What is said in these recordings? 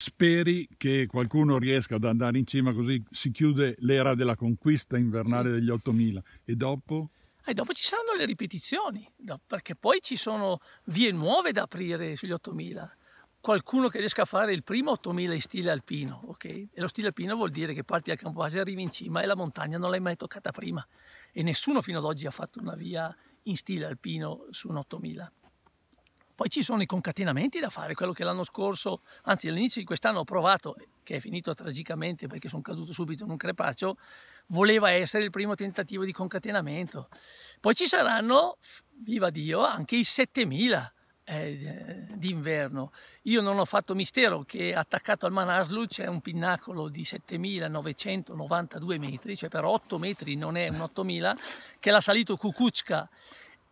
Speri che qualcuno riesca ad andare in cima così si chiude l'era della conquista invernale sì. degli 8000 e dopo? E dopo ci saranno le ripetizioni, perché poi ci sono vie nuove da aprire sugli 8000. Qualcuno che riesca a fare il primo 8000 in stile alpino, ok? E lo stile alpino vuol dire che parti dal campo base, arrivi in cima e la montagna non l'hai mai toccata prima. E nessuno fino ad oggi ha fatto una via in stile alpino su un 8000. Poi ci sono i concatenamenti da fare, quello che l'anno scorso, anzi all'inizio di quest'anno ho provato, che è finito tragicamente perché sono caduto subito in un crepaccio, voleva essere il primo tentativo di concatenamento. Poi ci saranno, viva Dio, anche i 7000 eh, d'inverno. Io non ho fatto mistero che attaccato al Manaslu c'è un pinnacolo di 7992 metri, cioè per 8 metri non è un 8000, che l'ha salito Kukuczka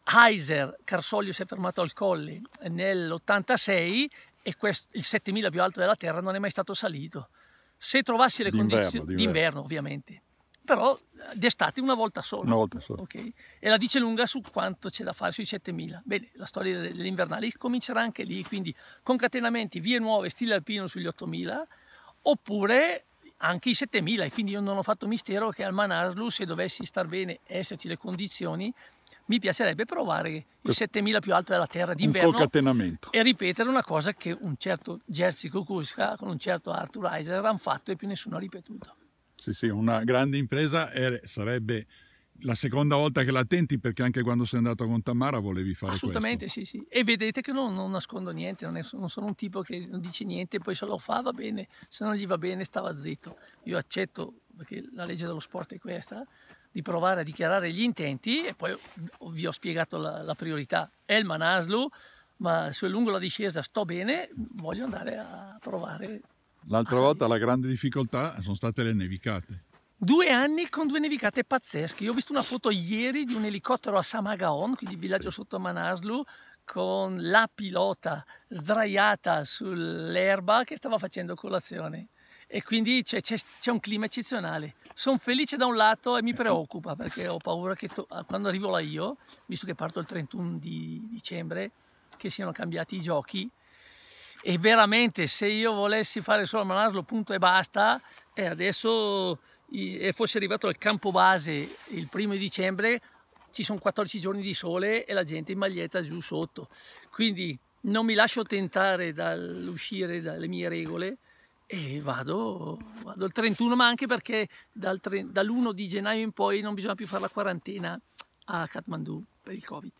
Heiser, Carsoglio si è fermato al Colli nell'86 e questo, il 7000 più alto della Terra non è mai stato salito. Se trovassi le condizioni d'inverno, ovviamente, però eh, d'estate una volta sola. Una volta sola. Okay? E la dice lunga su quanto c'è da fare sui 7000. Bene, la storia dell'invernale comincerà anche lì, quindi concatenamenti, vie nuove, stile alpino sugli 8000, oppure anche i 7000 e quindi io non ho fatto mistero che al Manaslu se dovessi star bene esserci le condizioni mi piacerebbe provare il 7000 più alto della terra d'inverno e ripetere una cosa che un certo Jerzy Kukuska con un certo Arthur Heiser hanno fatto e più nessuno ha ripetuto. Sì, sì, una grande impresa sarebbe la seconda volta che la tenti perché anche quando sei andato con Tamara volevi fare assolutamente questo. sì sì e vedete che non, non nascondo niente non, è, non, sono un tipo che non dice niente poi se lo fa va bene se non gli va bene stava zitto io accetto perché la legge dello sport è questa di provare a dichiarare gli intenti e poi vi ho spiegato la, la priorità Elman Aslu ma se è lungo la discesa sto bene voglio andare a provare l'altra volta la grande difficoltà sono state le nevicate Due anni con due nevicate pazzesche. Io ho visto una foto ieri di un elicottero a Samagaon, quindi villaggio sotto Manaslu, con la pilota sdraiata sull'erba che stava facendo colazione. E quindi c'è, un clima eccezionale. Sono felice da un lato e mi ecco. preoccupa perché ho paura che ah, quando arrivo là io, visto che parto il 31 di dicembre, che siano cambiati i giochi. E veramente se io volessi fare solo Manaslu, punto e basta, e adesso e fosse arrivato al campo base il primo di dicembre ci sono 14 giorni di sole e la gente in maglietta giù sotto quindi non mi lascio tentare dall'uscire dalle mie regole e vado, vado il 31 ma anche perché dal dall'1 di gennaio in poi non bisogna più fare la quarantena a Kathmandu per il covid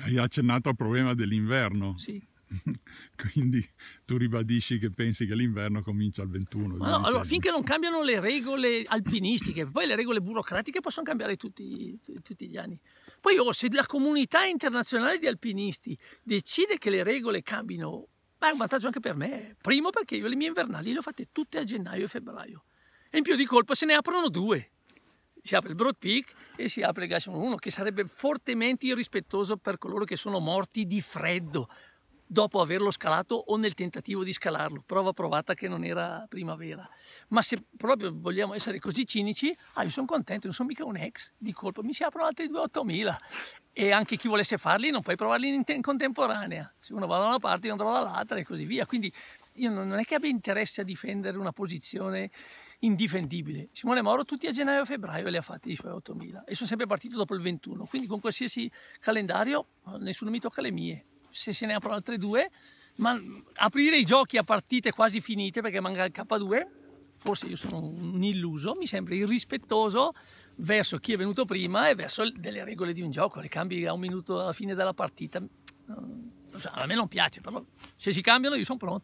hai accennato al problema dell'inverno sì quindi tu ribadisci che pensi che l'inverno comincia al 21 no, allora, finché non cambiano le regole alpinistiche poi le regole burocratiche possono cambiare tutti, tutti gli anni poi oh, se la comunità internazionale di alpinisti decide che le regole cambino ma è un vantaggio anche per me primo perché io le mie invernali le ho fatte tutte a gennaio e febbraio e in più di colpo se ne aprono due si apre il Broad Peak e si apre il Glacier 1, che sarebbe fortemente irrispettoso per coloro che sono morti di freddo dopo averlo scalato o nel tentativo di scalarlo, prova provata che non era primavera. Ma se proprio vogliamo essere così cinici, ah, io sono contento, non sono mica un ex, di colpo mi si aprono altri 2-8000 e anche chi volesse farli non puoi provarli in, in contemporanea, se uno va da una parte io andrò dall'altra e così via. Quindi io non, non è che abbia interesse a difendere una posizione indifendibile. Simone Mauro tutti a gennaio e febbraio li ha fatti i suoi 8000 e sono sempre partito dopo il 21, quindi con qualsiasi calendario nessuno mi tocca le mie se se ne aprono altre due, ma aprire i giochi a partite quasi finite perché manca il K2, forse io sono un illuso, mi sembra irrispettoso verso chi è venuto prima e verso delle regole di un gioco, le cambi a un minuto alla fine della partita. Mm, a me non piace, però se si cambiano io sono pronto.